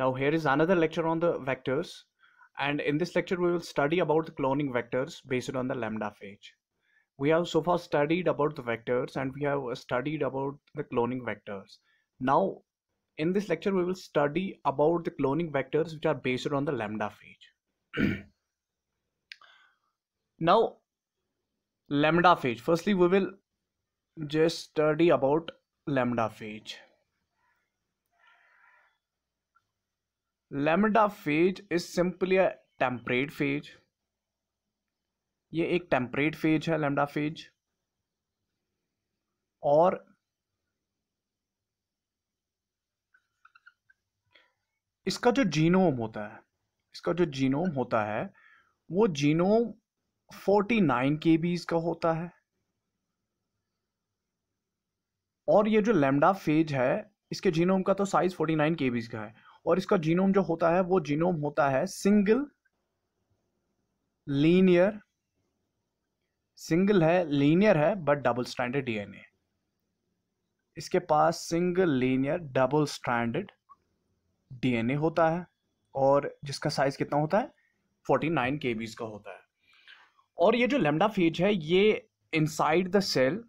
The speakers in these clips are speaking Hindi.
Now here is another lecture on the vectors and in this lecture we will study about the cloning vectors based on the lambda phage. We have so far studied about the vectors and we have studied about the cloning vectors. Now in this lecture we will study about the cloning vectors which are based on the lambda phage. now lambda phage firstly we will just study about lambda phage lambda phage is simply a temperate phage ये एक टेम्परेट फेज है लेमडा फेज और इसका जो जीनोम होता है इसका जो जीनोम होता है वो जीनोम 49 नाइन के बीज का होता है और ये जो लेमडा फेज है इसके जीनोम का तो साइज 49 नाइन के बीज का है और इसका जीनोम जो होता है वो जीनोम होता है सिंगल लीनियर सिंगल है लीनियर है बट डबल स्टैंडर्ड डीएनए इसके पास single linear double standard DNA होता है और जिसका साइज कितना होता है 49 नाइन के बीज का होता है और ये जो लेमडा फेज है ये inside the cell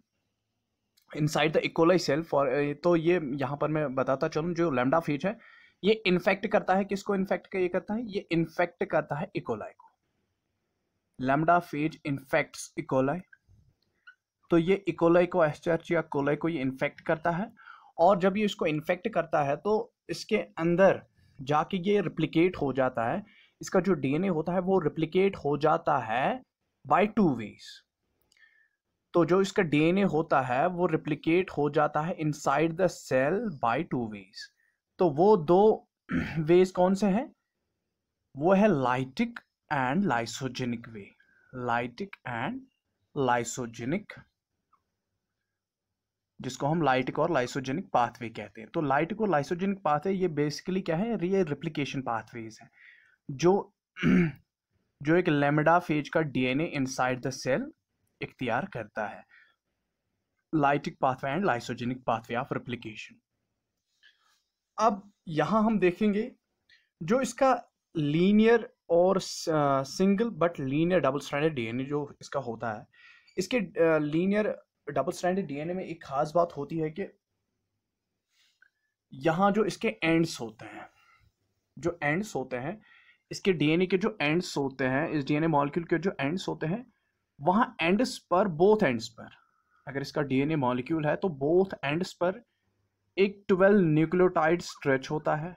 inside the E coli cell for तो ये यहाँ पर मैं बताता चलूँ जो लेमडा फेज है ये इन्फेक्ट करता है किसको इन्फेक्ट ये करता है ये इन्फेक्ट करता है इकोलाई e. को लेमडा फेज इन्फेक्ट्स इकोलाई तो ये इकोलाई e. को एस्चर्च या कोलाई को ये इन्फेक्ट करता है और जब ये इसको इन्फेक्ट करता है तो इसके अंदर जाके ये रिप्लीकेट हो जाता है इसका जो डीएनए होता है वो रिप्लीकेट हो जाता है बाय टू वेज तो जो इसका डीएनए होता है वो रिप्लीकेट हो जाता है inside the cell by two ways तो वो दो वेज कौन से हैं वो है lytic and lysogenic way lytic and lysogenic जिसको हम लाइटिक और लाइसोजेनिक पाथवे कहते हैं तो लाइटिक और लाइसोजेनिक पाथवे ये बेसिकली क्या है ये रिप्लिकेशन पाथवेज हैं जो जो एक लेमडा फेज का डीएनए इनसाइड द सेल इख्तियार करता है lytic pathway and lysogenic pathway of replication अब यहाँ हम देखेंगे जो इसका लीनियर और single but linear double standard DNA जो इसका होता है इसके लीनियर डबल स्टैंडर्ड डीएनए में एक खास बात होती है कि यहाँ जो इसके एंड्स होते हैं जो एंड्स होते हैं इसके डीएनए के जो एंड्स होते हैं इस डीएनए मॉलिक्यूल के जो एंड्स होते हैं वहाँ एंड्स पर बोथ एंड्स पर अगर इसका डीएनए मॉलिक्यूल है तो बोथ एंड्स पर एक ट्वेल्व न्यूक्लियोटाइड स्ट्रेच होता है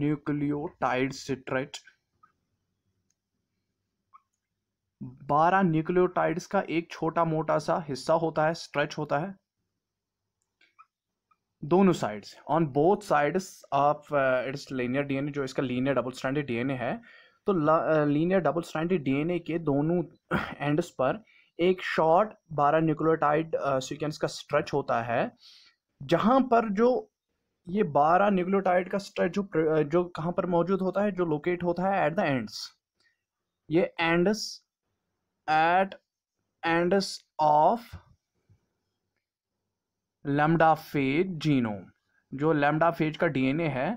न्यूक्लियोटाइड स्ट्रेच बारह न्यूक्लियोटाइड्स का एक छोटा मोटा सा हिस्सा होता है स्ट्रेच होता है दोनों side on both sides of its linear DNA जो इसका लीनियर डबल स्टैंडर्ड डीएनए है तो लीनियर डबल स्टैंडर्ड डीएनए के दोनों एंड्स पर एक शॉर्ट बारह न्यूक्लियोटाइड सीक्वेंस का स्ट्रेच होता है जहाँ पर जो ये बारह न्यूक्लियोटाइड का स्ट्रेच जो जो कहाँ पर मौजूद होता है जो लोकेट होता है एट द एंड्स ये ends at ends of lambda phage genome जो लेमडा फेज का डीएनए है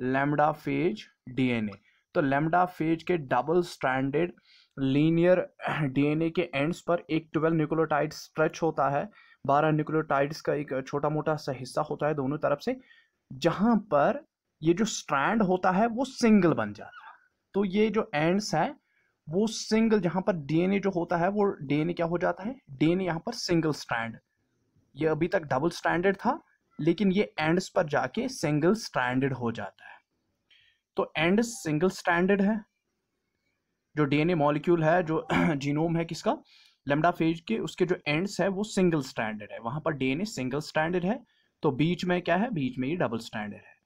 लेमडा फेज डीएनए तो लेमडा फेज के डबल स्टैंडर्ड लीनियर डीएनए के एंड्स पर एक ट्वेल्व न्यूक्लियोटाइड स्ट्रेच होता है बारह न्यूक्लियोटाइड्स का एक छोटा मोटा सा हिस्सा होता है दोनों तरफ से जहाँ पर ये जो स्ट्रैंड होता है वो सिंगल बन जाता है तो ये जो एंड्स है वो सिंगल जहाँ पर डीएनए जो होता है वो डीएनए क्या हो जाता है डीएनए यहाँ पर सिंगल स्ट्रैंड ये अभी तक डबल स्टैंडर्ड था लेकिन ये एंड्स पर जाके सिंगल स्टैंडर्ड हो जाता है तो एंड सिंगल स्टैंडर्ड है जो डीएनए मॉलिक्यूल है जो जीनोम है किसका लेमडा फेज के उसके जो एंड्स है वो सिंगल स्टैंडर्ड है वहां पर डीएनए सिंगल स्टैंडर्ड है तो बीच में क्या है बीच में ये डबल स्टैंडर्ड है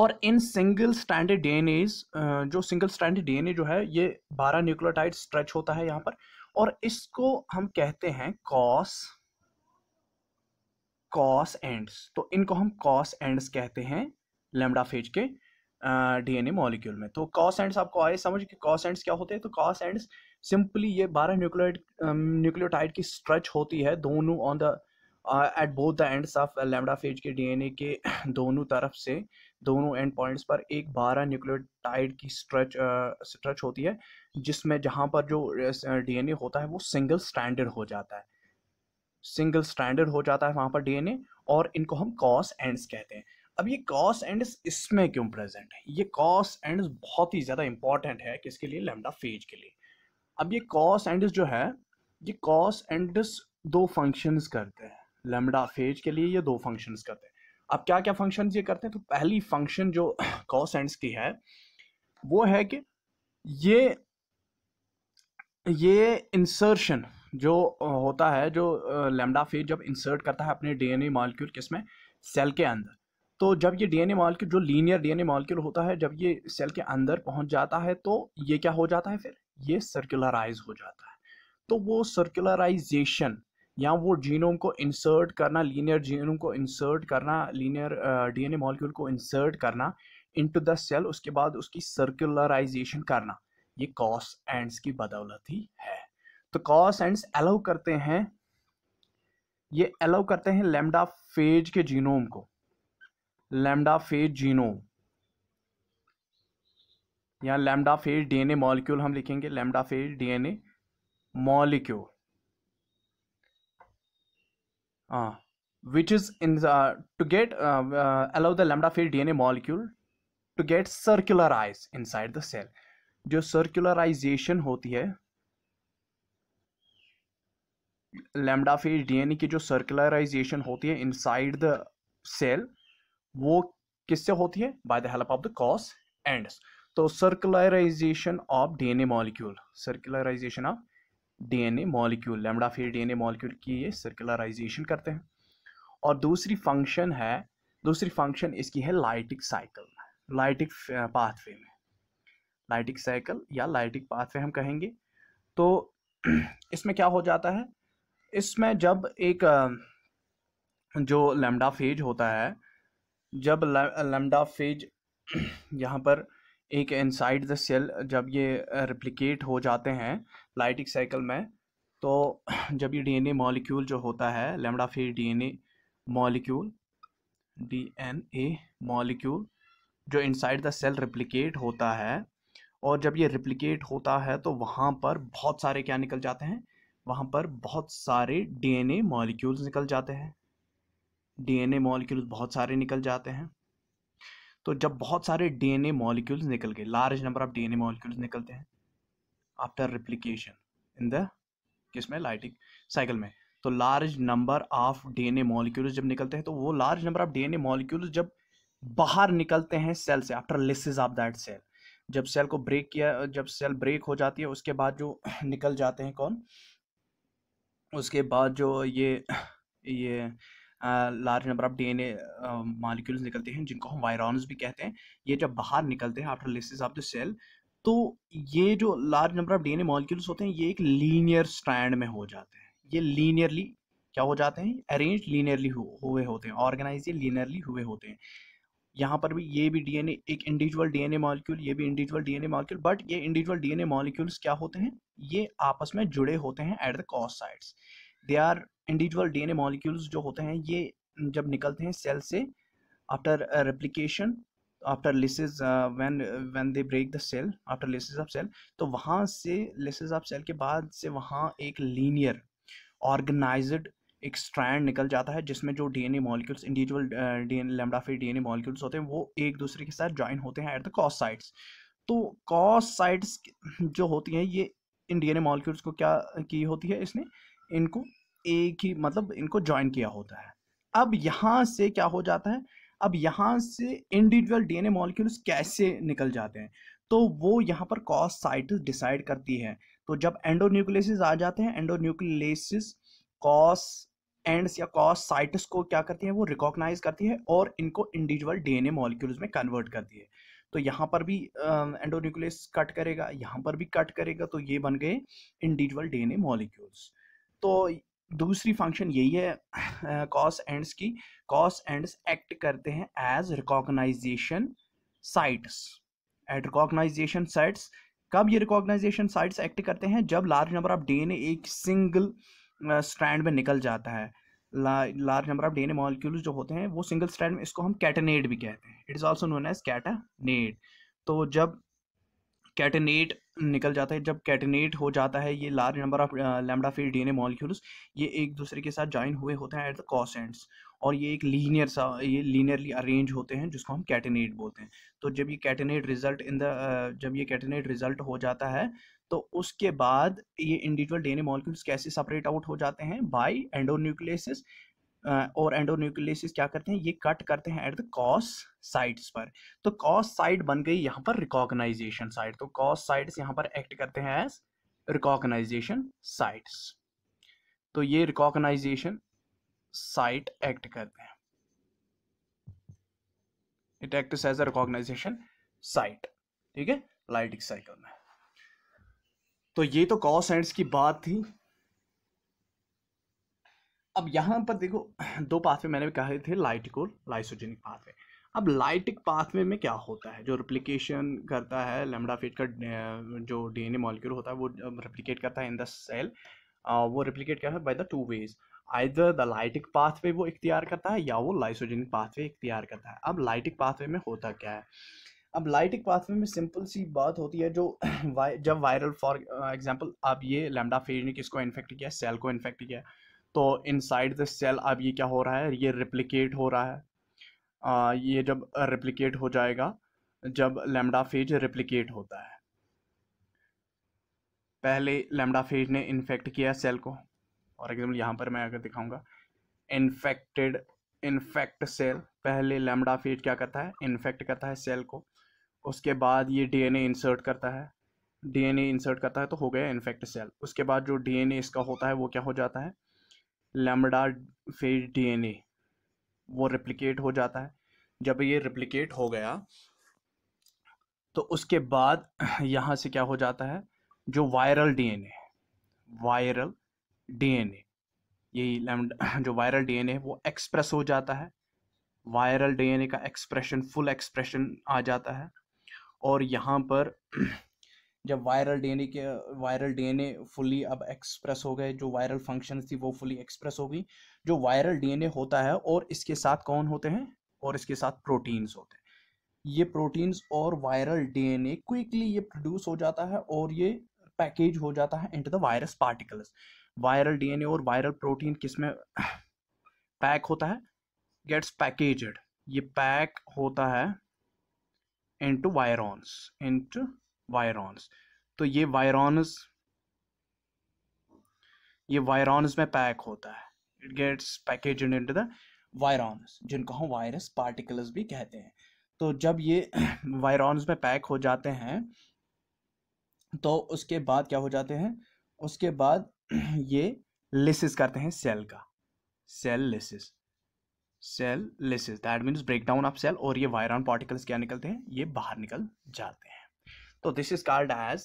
और इन सिंगल स्टैंडर्ड डीएनए जो सिंगल स्टैंडर्ड डीएनए जो है ये बारह न्यूक्लियोटाइड स्ट्रेच होता है यहाँ पर और इसको हम कहते हैं कॉस कॉस एंड्स तो इनको हम कॉस एंड्स कहते हैं लेमडा फेज के डीएनए मॉलिक्यूल में तो कॉस एंड्स आपको आए समझ कि कॉस एंड्स क्या होते हैं तो कॉस एंड्स सिंपली ये बारह न्यूक्लियोट न्यूक्लियोटाइड की स्ट्रेच होती है दोनों on the at both the ends of lambda phage के डीएनए के दोनों तरफ से दोनों एंड पॉइंट्स पर एक बारह न्यूक्लियोटाइड की स्ट्रेच स्ट्रेच uh, होती है जिसमें जहाँ पर जो डीएनए uh, होता है वो सिंगल स्टैंडर्ड हो जाता है सिंगल स्टैंडर्ड हो जाता है वहाँ पर डीएनए और इनको हम कॉस एंड्स कहते हैं अब ये कॉस एंड इसमें क्यों प्रेजेंट है ये कॉस एंड बहुत ही ज़्यादा इंपॉर्टेंट है किसके लिए लेमडा फेज के लिए अब ये कॉस एंड जो है ये कॉस एंड दो फंक्शंस करते हैं लेमडा फेज के लिए ये दो फंक्शंस करते हैं अब क्या क्या फंक्शन ये करते हैं तो पहली फंक्शन जो कॉस एंड्स की है वो है कि ये ये इंसर्शन जो होता है जो लेमडा फेज जब इंसर्ट करता है अपने डीएनए मॉलिक्यूल किसमें सेल के अंदर तो जब ये डीएनए मॉलिक्यूल जो लीनियर डीएनए मॉलिक्यूल होता है जब ये सेल के अंदर पहुंच जाता है तो ये क्या हो जाता है फिर ये सर्कुलराइज हो जाता है तो वो सर्कुलराइजेशन या वो जीनोम को इंसर्ट करना लीनियर जीनोम को इंसर्ट करना लीनियर डीएनए मॉलिक्यूल को इंसर्ट करना इनटू द सेल उसके बाद उसकी सर्कुलराइजेशन करना ये कॉस एंड्स की बदौलत ही है तो कॉस एंड्स अलाउ करते हैं ये अलाउ करते हैं लेमडा फेज के जीनोम को लैमडा फेज जीनोम या लैमडा फेज डीएनए मॉलिक्यूल हम लिखेंगे lambda phage DNA molecule which is in to get allow the lambda phage DNA molecule to get circularize inside the cell जो सर्कुलराइजेशन होती है लैमडा फेज डीएनए की जो सर्कुलराइजेशन होती है इनसाइड द सेल वो किससे होती है by the help of the cos ends तो circularization of DNA molecule circularization of DNA molecule lambda फिर डीएनए मॉलिक्यूल की ये सर्कुलराइजेशन करते हैं और दूसरी फंक्शन है दूसरी फंक्शन इसकी है लाइटिक साइकिल लाइटिक पाथवे में लाइटिक साइकिल या लाइटिक पाथवे हम कहेंगे तो इसमें क्या हो जाता है इसमें जब एक uh, जो लेमडा फेज होता है जब लमडा फेज यहाँ पर एक इनसाइड द सेल जब ये रिप्लिकेट हो जाते हैं लाइटिक साइकिल में तो जब ये डीएनए मॉलिक्यूल जो होता है lambda phage DNA molecule DNA molecule जो इनसाइड द सेल रिप्लिकेट होता है और जब ये रिप्लिकेट होता है तो वहाँ पर बहुत सारे क्या निकल जाते हैं वहाँ पर बहुत सारे डीएनए मॉलिक्यूल्स निकल जाते हैं डीएनए मॉलिक्यूल्स बहुत सारे निकल जाते हैं तो जब बहुत सारे डीएनए मॉलिक्यूल्स निकल गए large number of DNA molecules निकलते हैं आफ्टर रिप्लीकेशन इन द किसमें लाइटिंग साइकिल में तो large number of DNA molecules जब निकलते हैं तो वो large number of DNA molecules जब बाहर निकलते हैं सेल से after lysis of that cell जब सेल को ब्रेक किया जब सेल ब्रेक हो जाती है उसके बाद जो निकल जाते हैं कौन उसके बाद जो ये ये large number of D N A molecule निकलते हैं जिनको हम वायरॉन्स भी कहते हैं ये जब बाहर निकलते हैं after lysis of the cell तो ये जो large number of D N A molecules होते हैं ये एक लीनियर स्ट्रैंड में हो जाते हैं ये लीनियरली क्या हो जाते हैं अरेंज लीनियरली हुए होते हैं ऑर्गेनाइज ये लीनियरली हुए होते हैं यहाँ पर भी ये भी डी एन ए एक इंडिविजुअल ए मॉलिक्यूल ये भी individual D N A molecule but ये individual D N A molecules क्या होते हैं ये आपस में जुड़े होते हैं at the cost sides they are individual A molecules जो होते हैं ये जब निकलते हैं सेल से after replication after lyses when when they break the cell after lyses of cell तो वहाँ से लेसेज ऑफ सेल के बाद से वहाँ एक लीनियर ऑर्गेनाइज्ड एक स्ट्रैंड निकल जाता है जिसमें जो D N A molecules individual N lambda फिर ए मॉलिक्यूल्स होते हैं वो एक दूसरे के साथ ज्वाइन होते हैं एट द कॉस साइट्स तो कॉस साइट्स जो होती हैं ये इन डी एन ए मॉलिक्यूल्स को क्या की होती है इसने इनको एक ही मतलब इनको ज्वाइन किया होता है अब यहाँ से क्या हो जाता है अब यहाँ से इंडिविजुअल डीएनए मॉलिक्यूल्स कैसे निकल जाते हैं तो वो यहाँ पर कॉस साइट डिसाइड करती है तो जब एंडोन्यूक्लियसिस आ जाते हैं एंडोन्यूक्लियसिस कॉस एंड्स या कॉस साइटिस को क्या करती है वो रिकॉग्नाइज करती है और इनको इंडिविजुअल डीएनए मॉलिक्यूल्स में कन्वर्ट करती है तो यहाँ पर भी एंडोन्यूक्लियस कट करेगा यहाँ पर भी कट करेगा तो ये बन गए इंडिविजुअल डीएनए मॉलिक्यूल्स तो दूसरी फंक्शन यही है कॉस एंड्स की कॉस एंड्स एक्ट करते हैं as recognization sites at recognization sites कब ये रिकॉग्नाइजेशन साइट्स एक्ट करते हैं जब लार्ज नंबर ऑफ डीएनए एक सिंगल स्ट्रैंड में निकल जाता है large number of DNA molecules जो होते हैं वो सिंगल स्ट्रैंड में इसको हम कैटनेड भी कहते हैं it is also known as catenated तो जब कैटेनेट निकल जाता है जब कैटेनेट हो जाता है ये large number of D N A molecules ये एक दूसरे के साथ ज्वाइन हुए होते हैं एट द कॉस एंड्स और ये एक लीनियर सा ये लीनियरली अरेंज होते हैं जिसको हम कैटेनेट बोलते हैं तो जब ये कैटेनेट रिजल्ट इन द जब ये कैटेनेट रिजल्ट हो जाता है तो उसके बाद ये इंडिविजुअल डीएनए मॉलिक्यूल्स कैसे सेपरेट आउट हो जाते हैं बाय एंडोन्यूक्लियस और एंडोन्यूक्लियसिस क्या करते हैं ये कट करते हैं एट द कॉस साइड्स पर तो कॉस साइड बन गई यहाँ पर रिकॉग्नाइजेशन साइड तो कॉस साइड्स यहाँ पर एक्ट करते हैं एज रिकॉग्नाइजेशन साइड्स तो ये रिकॉग्नाइजेशन साइट एक्ट करते हैं it act as a recognization site ठीक है लाइटिक साइकिल में तो ये तो कॉस एंड्स की बात थी अब यहाँ पर देखो दो पाथवे मैंने भी कहे थे लाइटिक और लाइसोजेनिक पाथवे अब लाइटिक पाथवे में क्या होता है जो रिप्लिकेशन करता है लेमडा का जो डीएनए मॉलिक्यूल होता है वो रिप्लिकेट करता है इन द सेल वो रिप्लिकेट करता है by the two ways either the lytic pathway वो इख्तियार करता है या वो लाइसोजेनिक पाथवे इख्तियार करता है अब लाइटिक पाथवे में होता क्या है अब लाइटिक पाथवे में सिंपल सी बात होती है जो जब वायरल फॉर एग्जाम्पल अब ये लेमडा ने किसको इन्फेक्ट किया सेल को इन्फेक्ट किया तो इनसाइड द सेल अब ये क्या हो रहा है ये रिप्लिकेट हो रहा है आ, ये जब रिप्लिकेट हो जाएगा जब लेमडा फेज रिप्लिकेट होता है पहले लेमडा फेज ने इन्फेक्ट किया सेल को और एग्जाम्पल यहाँ पर मैं अगर दिखाऊंगा इन्फेक्टेड इन्फेक्ट सेल पहले लेमडा फेज क्या करता है इन्फेक्ट करता है सेल को उसके बाद ये डीएनए इंसर्ट करता है डीएनए इंसर्ट करता है तो हो गया इन्फेक्ट सेल उसके बाद जो डीएनए इसका होता है वो क्या हो जाता है लेमडा फेज डीएनए वो रिप्लिकेट हो जाता है जब ये रिप्लिकेट हो गया तो उसके बाद यहाँ से क्या हो जाता है जो वायरल डीएनए वायरल डीएनए यही जो वायरल डीएनए ए वो एक्सप्रेस हो जाता है वायरल डीएनए का एक्सप्रेशन फुल एक्सप्रेशन आ जाता है और यहाँ पर जब वायरल ए के वायरल ए फुली अब एक्सप्रेस हो गए जो वायरल फंक्शन थी वो फुली एक्सप्रेस हो गई जो वायरल ए होता है और इसके साथ कौन होते हैं और इसके साथ प्रोटीन्स होते हैं ये प्रोटीन्स और वायरल ए क्विकली ये प्रोड्यूस हो जाता है और ये पैकेज हो जाता है into the virus particles viral A और वायरल प्रोटीन किस में पैक होता है गेट्स पैकेजड ये पैक होता है इंटू वायरॉन्स इंटू वायरॉन्स तो ये वायरॉन्स ये वायरॉन्स में पैक होता है it gets package in to the virions जिनको हम वायरस पार्टिकल्स भी कहते हैं तो जब ये वायरॉन्स में पैक हो जाते हैं तो उसके बाद क्या हो जाते हैं उसके बाद ये लिसिस करते हैं सेल का cell lysis cell lysis that means breakdown of cell और ये वायरॉन पार्टिकल्स क्या निकलते हैं ये बाहर निकल जाते हैं तो this is called as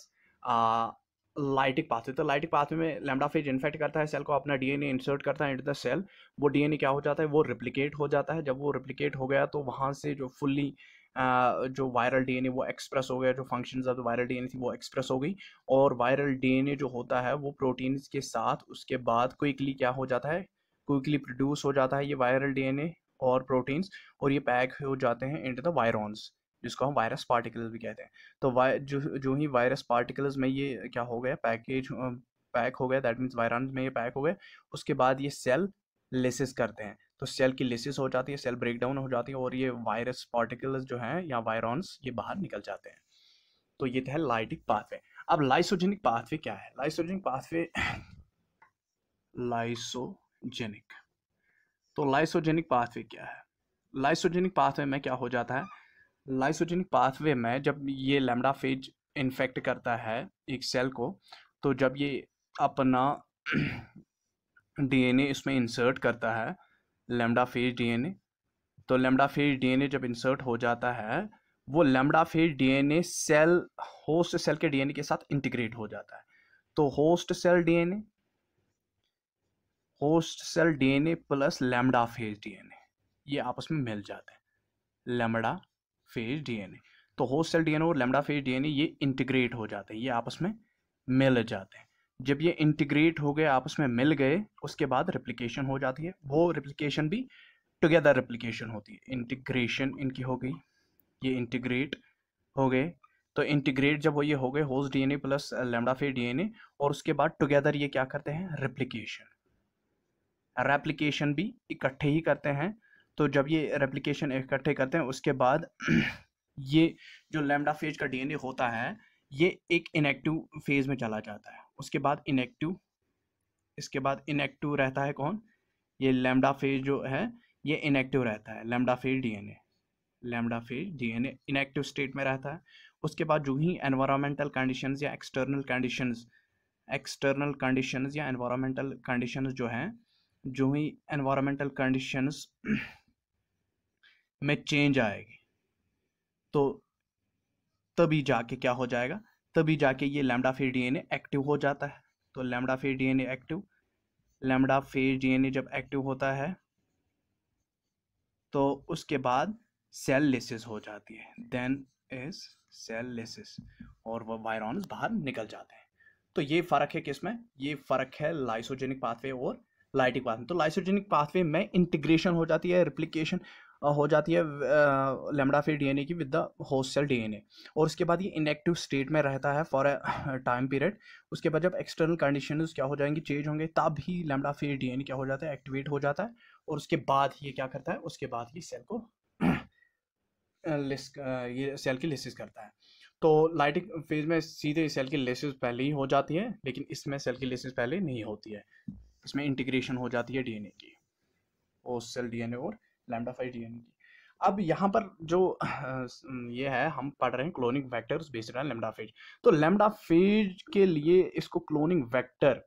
lytic pathway तो लाइटिक पाथवे में लेमडा फेज इन्फेक्ट करता है सेल को अपना डीएनए इंसर्ट करता है इंटर द सेल वो डीएनए क्या हो जाता है वो रिप्लिकेट हो जाता है जब वो रिप्लिकेट हो गया तो वहाँ से जो फुल्ली Uh, जो वायरल डीएनए वो एक्सप्रेस हो गया जो फंक्शंस ऑफ वायरल डीएनए थी वो एक्सप्रेस हो गई और वायरल डीएनए जो होता है वो प्रोटीन्स के साथ उसके बाद क्विकली क्या हो जाता है क्विकली प्रोड्यूस हो जाता है ये वायरल डीएनए और प्रोटीन्स और ये पैक हो जाते हैं इंटर द वायरॉन्स जिसको हम वायरस पार्टिकल्स भी कहते हैं तो वाय जो जो ही वायरस पार्टिकल्स में ये क्या हो गया पैकेज पैक हो गया दैट मीन्स वायरान में ये पैक हो गए उसके बाद ये सेल लेसिस करते हैं तो सेल की लेसिस हो जाती है सेल ब्रेक डाउन हो जाती है और ये वायरस पार्टिकल्स जो हैं या वायरॉन्स ये बाहर निकल जाते हैं तो ये है लाइटिक पाथवे अब लाइसोजेनिक पाथवे क्या है लाइसोजेनिक पाथवे लाइसोजेनिक तो लाइसोजेनिक पाथवे क्या है लाइसोजेनिक पाथवे में क्या हो जाता है लाइसोजेनिक पाथवे में जब ये लेमडा फेज इन्फेक्ट करता है एक सेल को तो जब ये अपना डीएनए इसमें इंसर्ट करता है लेमडा फेज डीएनए तो लेमडा फेज डीएनए जब इंसर्ट हो जाता है वो lambda phage DNA cell host cell के डीएनए के साथ इंटीग्रेट हो जाता है तो host cell DNA host cell DNA plus lambda phage DNA ये आपस में मिल जाते हैं लेमडा फेज डीएनए तो होस्ट सेल डीएनए और लेमडा फेज डीएनए ये इंटीग्रेट हो जाते हैं ये आपस में मिल जाते हैं जब ये इंटीग्रेट हो गए आपस में मिल गए उसके बाद रिप्लीकेशन हो जाती है वो रिप्लीकेशन भी टुगेदर रिप्लीकेशन होती है इंटीग्रेशन इनकी हो गई ये इंटीग्रेट हो गए तो इंटीग्रेट जब वो ये हो गए host DNA plus lambda phage DNA और उसके बाद टुगेदर ये क्या करते हैं रिप्लीकेशन रेप्लीकेशन भी इकट्ठे ही करते हैं तो जब ये रेप्लिकेशन इकट्ठे करते हैं उसके बाद ये जो लेमडा फेज का डीएनए होता है ये एक इनएक्टिव फेज में चला जाता है उसके बाद इनएक्टिव इसके बाद इनएक्टिव रहता है कौन ये लेमडा फेज जो है ये इनएक्टिव रहता है lambda phage DNA lambda phage DNA inactive state में रहता है उसके बाद जो ही एनवायरमेंटल कंडीशन या एक्सटर्नल कंडीशन एक्सटर्नल कंडीशन या एनवायरमेंटल कंडीशन जो हैं जो ही एनवायरमेंटल कंडीशंस में चेंज आएगी तो तभी जाके क्या हो जाएगा तभी जाके ये लैमडा फेज डीएनए एक्टिव हो जाता है तो lambda phage DNA active lambda phage DNA जब एक्टिव होता है तो उसके बाद सेल लेसिस हो जाती है देन इज सेल लेसिस और वह वायरॉन्स बाहर निकल जाते हैं तो ये फ़र्क है किसमें ये फ़र्क है लाइसोजेनिक पाथवे और लाइटिक पाथवे तो लाइसोजेनिक पाथवे में इंटीग्रेशन हो जाती है रिप्लिकेशन हो जाती है लेमडा एन डीएनए की with the host cell DNA और उसके बाद ये इनएक्टिव स्टेट में रहता है फॉर अ टाइम पीरियड उसके बाद जब एक्सटर्नल कंडीशन क्या हो जाएंगी चेंज होंगे तब ही लेमडा एन डीएनए क्या हो जाता है एक्टिवेट हो जाता है और उसके बाद ये क्या करता है उसके बाद ही सेल को लिस्ट ये सेल की लिस्टिस करता है तो लाइटिंग फेज में सीधे सेल की लेसिस पहले ही हो जाती है लेकिन इसमें सेल की लेसिस पहले नहीं होती है इसमें इंटीग्रेशन हो जाती है डीएनए की होस्ट सेल डीएनए और लैमडा फाइव डी एन की अब यहाँ पर जो ये है हम पढ़ रहे हैं cloning vectors based on lambda phage तो लेमडा फेज के लिए इसको क्लोनिंग वैक्टर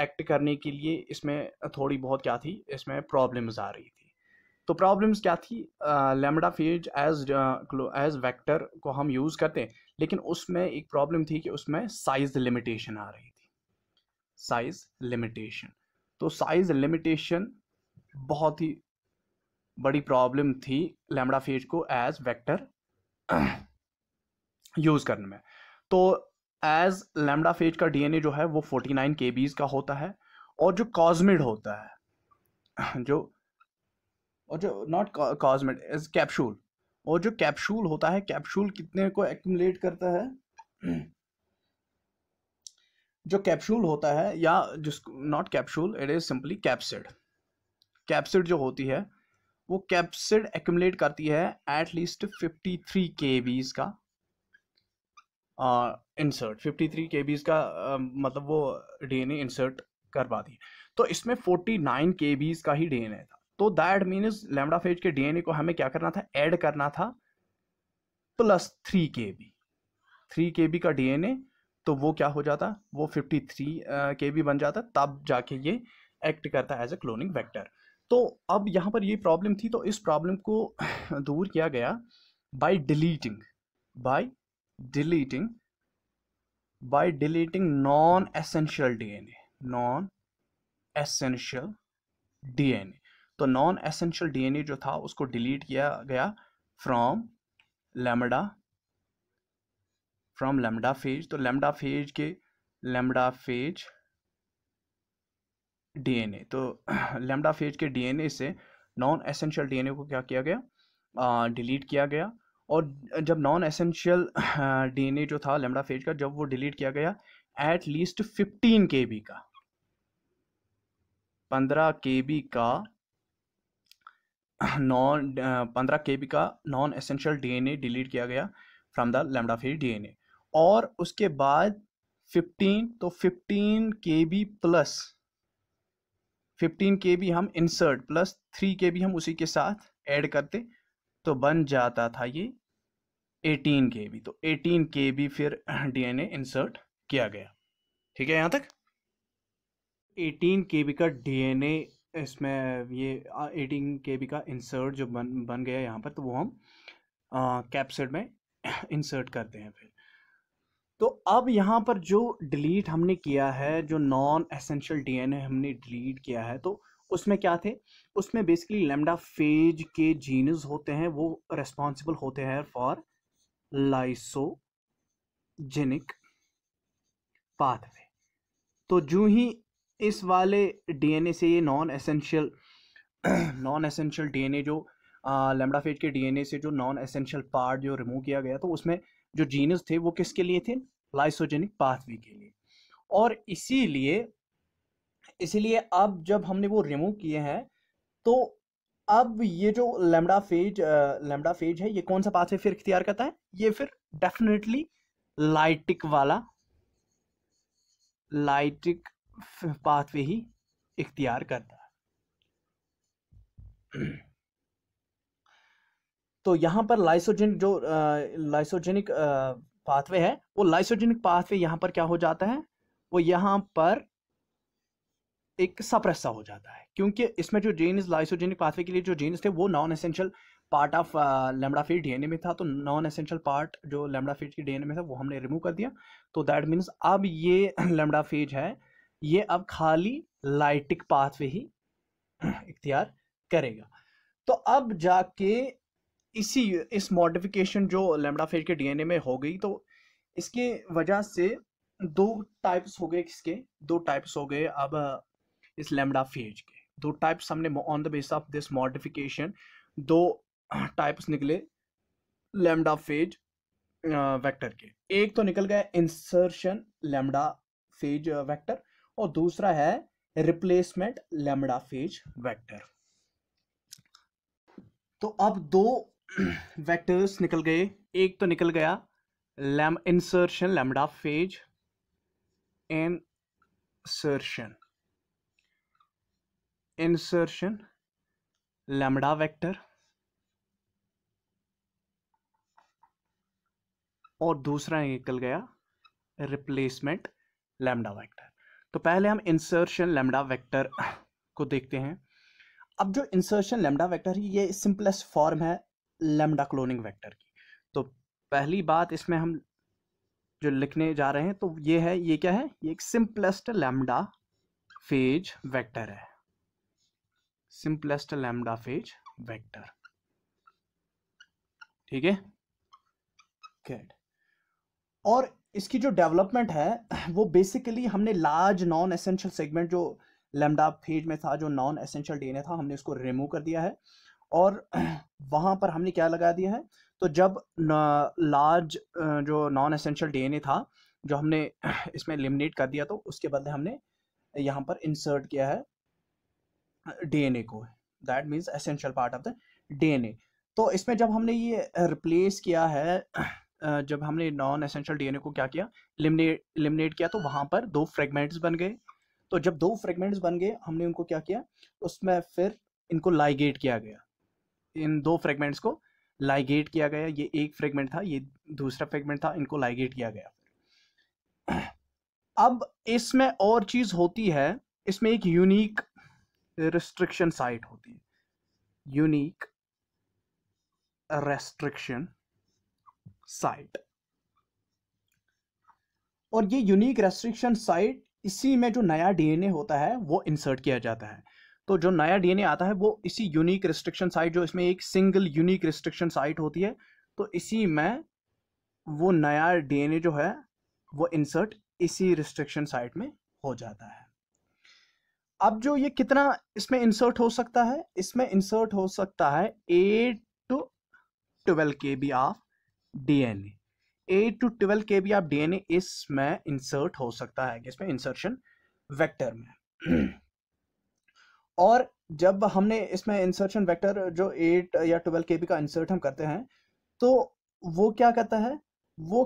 एक्ट करने के लिए इसमें थोड़ी बहुत क्या थी इसमें प्रॉब्लम्स आ रही थी तो प्रॉब्लम्स क्या थी lambda phage as as vector को हम यूज़ करते हैं लेकिन उसमें एक प्रॉब्लम थी कि उसमें साइज लिमिटेशन आ रही थी साइज लिमिटेशन तो साइज लिमिटेशन बहुत ही बड़ी प्रॉब्लम थी लैमड़ा फेज को एज वेक्टर यूज़ करने में तो एज लैमड़ा फेज का डीएनए जो है वो फोर्टी नाइन के बीज का होता है और जो कॉजमिड होता है जो और जो नॉट कॉजमिड इज कैप्सूल और जो कैप्सूल होता है कैप्सूल कितने को एक्मुलेट करता है जो कैप्सूल होता है या जिस not capsule it is simply capsid capsid जो होती है वो कैप्सिड एक्यूमलेट करती है एट लीस्ट के बीज का insert fifty three K Bs का uh, मतलब वो डीएनए इंसर्ट कर पाती है तो इसमें फोर्टी नाइन के बीज का ही डीएनए था तो दैट मीन्स लेमडा फेज के डीएनए को हमें क्या करना था ऐड करना था plus three K B three K B का डीएनए तो वो क्या हो जाता वो फिफ्टी थ्री के बी बन जाता तब जाके ये एक्ट करता है एज ए क्लोनिंग वेक्टर तो अब यहाँ पर ये प्रॉब्लम थी तो इस प्रॉब्लम को दूर किया गया by deleting by deleting by deleting non essential DNA non essential DNA तो नॉन एसेंशियल डीएनए जो था उसको डिलीट किया गया from lambda from lambda phage तो लेमडा फेज के लेमडा फेज डीएनए तो लेमडा फेज के डीएनए से नॉन एसेंशियल डीएनए को क्या किया गया डिलीट किया गया और जब नॉन एसेंशियल डीएनए जो था लेमडा फेज का जब वो डिलीट किया गया at least fifteen K B का पंद्रह के बी का नॉन पंद्रह के बी का नॉन एसेंशियल डीएनए डिलीट किया गया from the lambda phage DNA और उसके बाद फिफ्टीन तो fifteen K B plus fifteen के भी हम इंसर्ट प्लस थ्री के भी हम उसी के साथ ऐड करते तो बन जाता था ये एटीन के बी तो एटीन के बी फिर डीएनए इंसर्ट किया गया ठीक है यहाँ तक एटीन के बी का डीएनए इसमें ये एटीन के बी का इंसर्ट जो बन बन गया यहाँ पर तो वो हम कैप्सिड में इंसर्ट करते हैं फिर तो अब यहाँ पर जो डिलीट हमने किया है जो नॉन एसेंशियल डीएनए हमने डिलीट किया है तो उसमें क्या थे उसमें बेसिकली लेमडा फेज के जीनस होते हैं वो रेस्पॉन्सिबल होते हैं फॉर लाइसोजेनिक पाथवे तो जू ही इस वाले डीएनए से ये non essential non essential DNA जो लेमडा फेज के डीएनए से जो नॉन एसेंशियल पार्ट जो रिमूव किया गया तो उसमें जो जीनस थे वो किसके लिए थे लाइसोजेनिक पाथवे के लिए और इसीलिए इसीलिए अब जब हमने वो रिमूव किए हैं तो अब ये जो लेमडा फेज लेमडा फेज है ये कौन सा पाथवे फिर इख्तियार करता है ये फिर डेफिनेटली लाइटिक वाला लाइटिक पाथवे ही इख्तियार करता है तो यहाँ पर लाइसोजेनिक जो लाइसोजेनिक पाथवे है वो लाइसोजेनिक पाथवे यहाँ पर क्या हो जाता है वो यहाँ पर एक सप्रेसा हो जाता है क्योंकि इसमें जो जीन्स लाइसोजेनिक पाथवे के लिए जो जीन्स थे वो non essential part of lambda phage DNA में था तो नॉन एसेंशियल पार्ट जो लेमडा फेज की डीएनए में था वो हमने रिमूव कर दिया तो दैट मीन्स अब ये लेमडा फीज है ये अब खाली लाइटिक पाथवे ही इख्तियार करेगा तो अब जाके इसी इस मॉडिफिकेशन जो लेमडा फेज के डीएनए में हो गई तो इसके वजह से दो टाइप्स हो गए किसके दो टाइप्स हो गए अब इस लेमडा फेज के दो टाइप्स हमने on the base of this modification दो टाइप्स निकले लेमडा फेज वेक्टर के एक तो निकल गया इंसर्शन लेमडा फेज वेक्टर और दूसरा है रिप्लेसमेंट लेमडा फेज वेक्टर तो अब दो वेक्टर्स निकल गए एक तो निकल गया लैम इंसर्शन लैमडा फेज सर्शन इंसर्शन लैमडा वेक्टर और दूसरा निकल गया रिप्लेसमेंट लैमडा वेक्टर तो पहले हम इंसर्शन लैमडा वेक्टर को देखते हैं अब जो इंसर्शन लैमडा वेक्टर है ये सिंपलेस्ट फॉर्म है लेमडा क्लोनिंग वेक्टर की तो पहली बात इसमें हम जो लिखने जा रहे हैं तो ये है ये क्या है ये एक सिंपलेस्ट लेमडा फेज वेक्टर है सिंपलेस्ट लेमडा फेज वेक्टर ठीक है गुड और इसकी जो डेवलपमेंट है वो बेसिकली हमने लार्ज नॉन एसेंशियल सेगमेंट जो लेमडा फेज में था जो नॉन एसेंशियल डीएनए था हमने उसको रिमूव कर दिया है और वहां पर हमने क्या लगा दिया है तो जब लार्ज जो नॉन एसेंशियल डीएनए था जो हमने इसमें एलिमिनेट कर दिया तो उसके बदले हमने यहाँ पर इंसर्ट किया है डीएनए को that means essential part of the DNA तो इसमें जब हमने ये रिप्लेस किया है जब हमने नॉन एसेंशियल डीएनए को क्या किया एलिमिनेट किया तो वहां पर दो फ्रेगमेंट्स बन गए तो जब दो फ्रेगमेंट्स बन गए हमने उनको क्या किया उसमें फिर इनको लाइगेट किया गया इन दो फ्रेगमेंट्स को लाइगेट किया गया ये एक फ्रेगमेंट था ये दूसरा फ्रेगमेंट था इनको लाइगेट किया गया अब इसमें और चीज़ होती है इसमें एक यूनिक रिस्ट्रिक्शन साइट होती है यूनिक रेस्ट्रिक्शन साइट और ये यूनिक रेस्ट्रिक्शन साइट इसी में जो नया डीएनए होता है वो इंसर्ट किया जाता है तो जो नया डीएनए आता है वो इसी यूनिक रिस्ट्रिक्शन साइट जो इसमें एक सिंगल यूनिक रिस्ट्रिक्शन साइट होती है तो इसी में वो नया डीएनए जो है वो इंसर्ट इसी रिस्ट्रिक्शन साइट में हो जाता है अब जो ये कितना इसमें इंसर्ट हो सकता है इसमें इंसर्ट हो सकता है eight to twelve K B of DNA eight to twelve K B of DNA इसमें इंसर्ट हो सकता है इसमें इंसर्शन वेक्टर में और जब हमने इसमें इंसर्शन वेक्टर जो एट या ट्वेल्व के का इंसर्ट हम करते हैं तो वो क्या करता है वो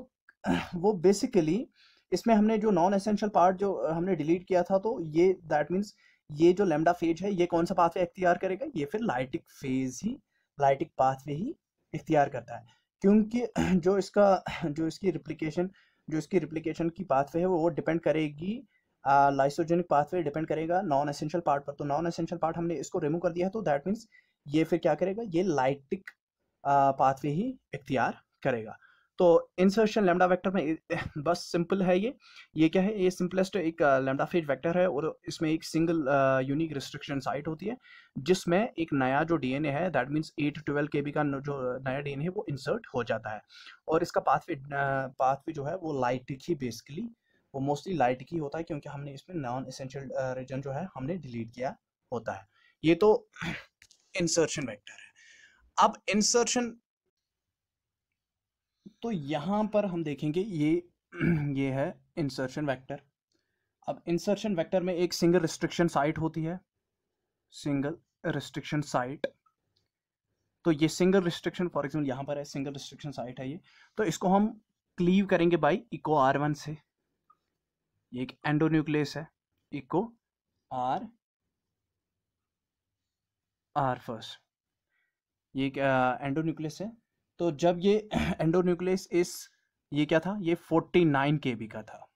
वो बेसिकली इसमें हमने जो नॉन एसेंशियल पार्ट जो हमने डिलीट किया था तो ये दैट मीन्स ये जो लेमडा फेज है ये कौन सा पाथवे इख्तियार करेगा ये फिर लाइटिक फेज ही लाइटिक पाथवे ही इख्तियार करता है क्योंकि जो इसका जो इसकी रिप्लीकेशन जो इसकी रिप्लीकेशन की पाथवे है वो डिपेंड करेगी लाइसोजेनिक पाथवे डिपेंड करेगा नॉन एसेंशियल पार्ट पर तो नॉन एसेंशियल पार्ट हमने इसको रिमूव कर दिया है तो दैट मीन्स ये फिर क्या करेगा ये लाइटिक पाथवे ही इख्तियार करेगा तो इंसर्शन लेमडा वेक्टर में बस सिंपल है ये ये क्या है ये सिंपलेस्ट एक लेमडा फेज वेक्टर है और इसमें एक सिंगल यूनिक रिस्ट्रिक्शन साइट होती है जिसमें एक नया जो डीएनए है that means eight to twelve K का जो नया डीएनए है वो इंसर्ट हो जाता है और इसका पाथवे पाथवे जो है वो लाइटिक ही बेसिकली वो मोस्टली लाइट की होता है क्योंकि हमने इसमें नॉन इसेंशियल रीजन जो है हमने डिलीट किया होता है ये तो इंसर्शन वेक्टर है अब इंसर्शन तो यहां पर हम देखेंगे ये ये है इंसर्शन वेक्टर अब इंसर्शन वेक्टर में एक सिंगल रिस्ट्रिक्शन साइट होती है सिंगल रिस्ट्रिक्शन साइट तो ये सिंगल रिस्ट्रिक्शन फॉर एग्जाम्पल यहाँ पर है सिंगल रिस्ट्रिक्शन साइट है ये तो इसको हम क्लीव करेंगे बाई इको आर वन से ये एक एंडोन्यूक्लियस है इको आर आर फर्स्ट ये एक एंडोन्यूक्लियस है तो जब ये एंडोन्यूक्लियस इस ये क्या था ये फोर्टी के केबी का था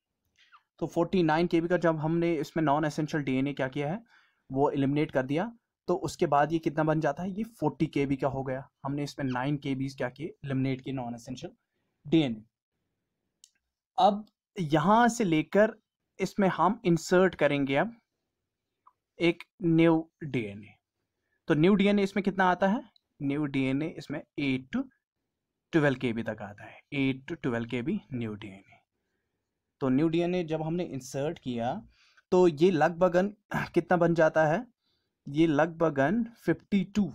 तो फोर्टी के केबी का जब हमने इसमें नॉन एसेंशियल डीएनए क्या किया है वो एलिमिनेट कर दिया तो उसके बाद ये कितना बन जाता है ये फोर्टी के बी का हो गया हमने इसमें नाइन के बीज क्या किए एलिमिनेट किए नॉन एसेंशियल डीएनए अब यहां से लेकर इसमें हम इंसर्ट करेंगे अब एक न्यू डीएनए तो न्यू डीएनए इसमें कितना आता है न्यू डीएनए इसमें eight to twelve K B तक आता है eight to twelve K B new DNA तो न्यू डीएनए जब हमने इंसर्ट किया तो ये लगभगन कितना बन जाता है ये लगभगन fifty two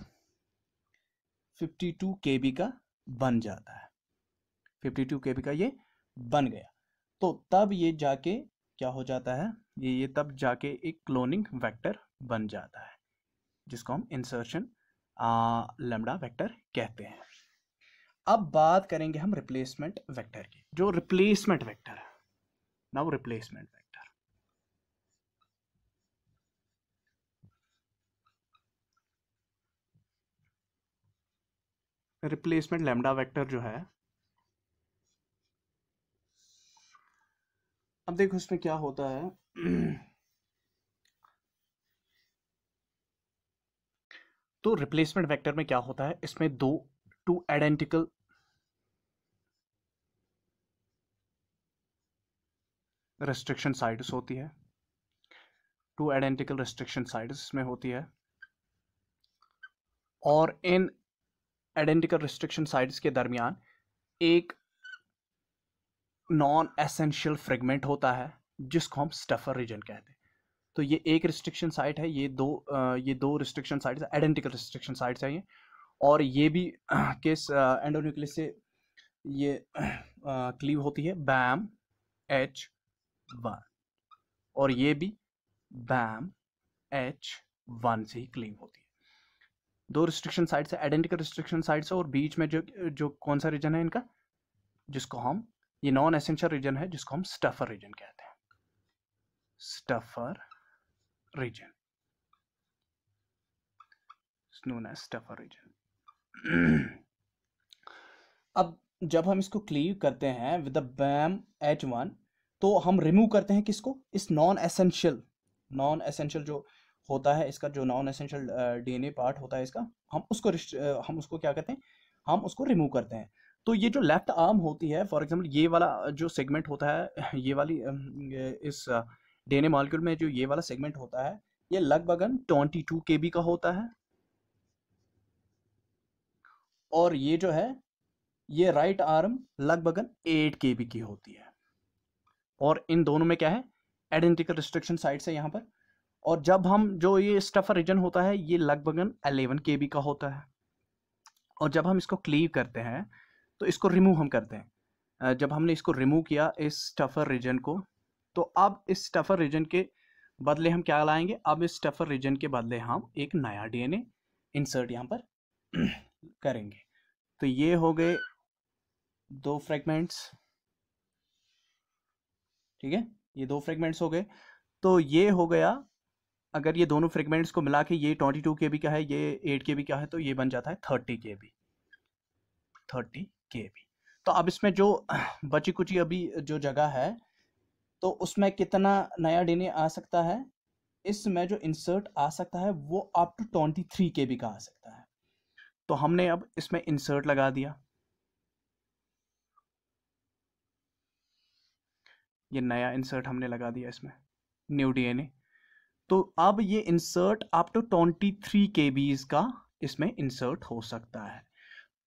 fifty two K B का बन जाता है फिफ्टी टू के बी का ये बन गया तो तब ये जाके क्या हो जाता है ये ये तब जाके एक क्लोनिंग वेक्टर बन जाता है जिसको हम इंसर्शन लेमडा वेक्टर कहते हैं अब बात करेंगे हम रिप्लेसमेंट वेक्टर की जो रिप्लेसमेंट वेक्टर है now replacement vector replacement lambda vector जो है अब देखो इसमें क्या होता है तो रिप्लेसमेंट वेक्टर में क्या होता है इसमें दो टू आइडेंटिकल रेस्ट्रिक्शन साइड्स होती है टू आइडेंटिकल रेस्ट्रिक्शन साइड्स इसमें होती है और इन आइडेंटिकल रेस्ट्रिक्शन साइड्स के दरमियान एक नॉन एसेंशियल फ्रेगमेंट होता है जिसको हम स्टफर रीजन कहते हैं तो ये एक रिस्ट्रिक्शन साइट है ये दो ये दो restriction sites identical restriction sites हैं ये और ये भी केस एंडोन्यूक्लियस से ये क्लीव होती है बैम एच वन और ये भी बैम एच वन से ही क्लीव होती है दो रिस्ट्रिक्शन साइट्स है आइडेंटिकल रिस्ट्रिक्शन साइट्स है और बीच में जो जो कौन सा रीजन है इनका जिसको हम ये नॉन एसेंशियल रीजन है जिसको हम स्टफर रीजन कहते हैं stuffer region known as stuffer region अब जब हम इसको क्लीव करते हैं with the Bam H one तो हम रिमूव करते हैं किसको इस नॉन एसेंशियल नॉन एसेंशियल जो होता है इसका जो नॉन एसेंशियल डीएनए पार्ट होता है इसका हम उसको हम उसको क्या करते हैं हम उसको रिमूव करते हैं तो ये जो लेफ्ट आर्म होती है फॉर एग्जाम्पल ये वाला जो सेगमेंट होता है ये वाली इस डेने मॉलिक्यूल में जो ये वाला सेगमेंट होता है ये लगभग ट्वेंटी टू के का होता है और ये जो है ये राइट आर्म लगभग एट के की होती है और इन दोनों में क्या है आइडेंटिकल रिस्ट्रिक्शन साइड है यहाँ पर और जब हम जो ये स्टफर रीजन होता है ये लगभग 11 के का होता है और जब हम इसको क्लीव करते हैं तो इसको रिमूव हम करते हैं जब हमने इसको रिमूव किया इस टफर रीजन को तो अब इस टफर रीजन के बदले हम क्या लाएंगे अब इस टफर रीजन के बदले हम एक नया डीएनए इंसर्ट यहाँ पर करेंगे तो ये हो गए दो फ्रेगमेंट्स ठीक है ये दो फ्रेगमेंट्स हो गए तो ये हो गया अगर ये दोनों फ्रेगमेंट्स को मिला के ये ट्वेंटी टू के बी का है ये एट के बी का है तो ये बन जाता है थर्टी के बी थर्टी के भी तो अब इसमें जो बची कुची अभी जो जगह है तो उसमें कितना नया डीएनए आ सकता है इसमें जो इंसर्ट आ सकता है वो up to twenty three K B का आ सकता है तो हमने अब इसमें इंसर्ट लगा दिया ये नया इंसर्ट हमने लगा दिया इसमें न्यू डीएनए तो अब ये insert up to twenty three K Bs का इसमें इंसर्ट हो सकता है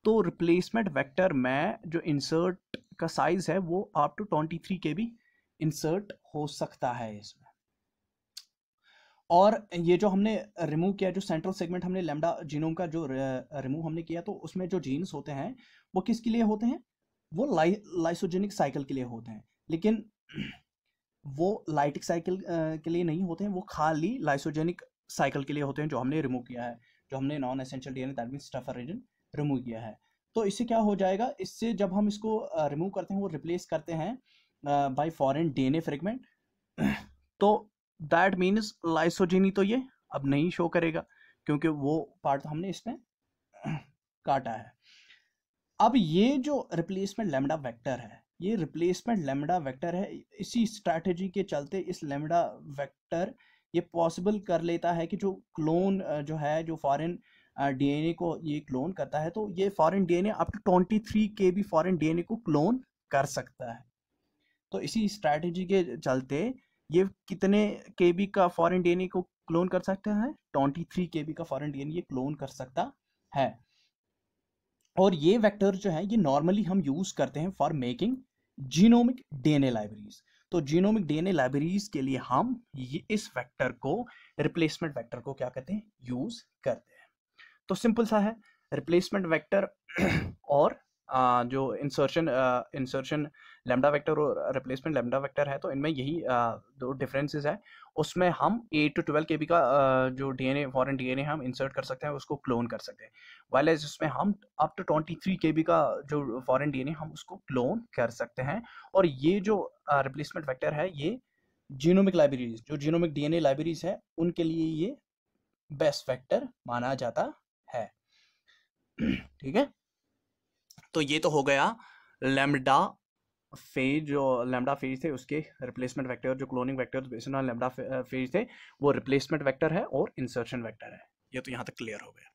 तो रिप्लेसमेंट वेक्टर में जो इंसर्ट का साइज़ है वो आप टू ट्वेंटी थ्री के भी इंसर्ट हो सकता है इसमें और ये जो हमने रिमूव किया जो सेंट्रल सेगमेंट हमने लेमडा जीनोम का जो रिमूव हमने किया तो उसमें जो जीन्स होते हैं वो किसके लिए होते हैं वो लाई लाइसोजेनिक साइकिल के लिए होते हैं लेकिन वो लाइटिक साइकिल के लिए नहीं होते हैं वो खाली लाइसोजेनिक साइकिल के लिए होते हैं जो हमने रिमूव किया है जो हमने non essential DNA that mean stuffer region remove किया है तो इससे क्या हो जाएगा इससे जब हम इसको रिमूव करते हैं वो रिप्लेस करते हैं बाय फॉरेन डीएनए फ्रेगमेंट तो दैट मीन्स लाइसोजेनी तो ये अब नहीं शो करेगा क्योंकि वो पार्ट तो हमने इसमें काटा है अब ये जो रिप्लेसमेंट लेमडा वेक्टर है ये रिप्लेसमेंट लेमडा वेक्टर है इसी स्ट्रैटेजी के चलते इस लेमडा वेक्टर ये पॉसिबल कर लेता है कि जो क्लोन जो है जो फॉरेन डीएनए को ये क्लोन करता है तो ये foreign DNA up to twenty three K B foreign DNA को क्लोन कर सकता है तो इसी स्ट्रैटेजी के चलते ये कितने के बी का फॉरेन डीएनए को क्लोन कर सकता है ट्वेंटी थ्री के बी का फॉरेन डीएनए ये क्लोन कर सकता है और ये वेक्टर जो है ये नॉर्मली हम यूज करते हैं for making genomic DNA libraries तो जीनोमिक डीएनए लाइब्रेरीज के लिए हम ये इस वेक्टर को रिप्लेसमेंट वेक्टर को क्या कहते हैं यूज करते हैं तो सिंपल सा है रिप्लेसमेंट वेक्टर और जो इंसर्शन इंसर्शन लेमडा वेक्टर और रिप्लेसमेंट लेमडा वेक्टर है तो इनमें यही दो डिफरेंसेस है उसमें हम eight to twelve K B का ए जो डीएनए एन ए हम इंसर्ट कर सकते हैं उसको क्लोन कर सकते हैं वाइल एज उसमें हम up to three K B का जो फॉरन डी एन ए हम उसको क्लोन कर सकते हैं और ये जो रिप्लेसमेंट वैक्टर है ये जीनोमिक लाइब्रेरीज जो जीनोमिक डीएनए लाइब्रेरीज है उनके लिए ये बेस्ट फैक्टर माना जाता ठीक है तो ये तो हो गया लेमडा फेज जो लेमडा फेज थे उसके रिप्लेसमेंट वेक्टर जो क्लोनिंग वेक्टर लेमडा फेज थे वो रिप्लेसमेंट वेक्टर है और इंसर्शन वेक्टर है ये तो यहाँ तक क्लियर हो गया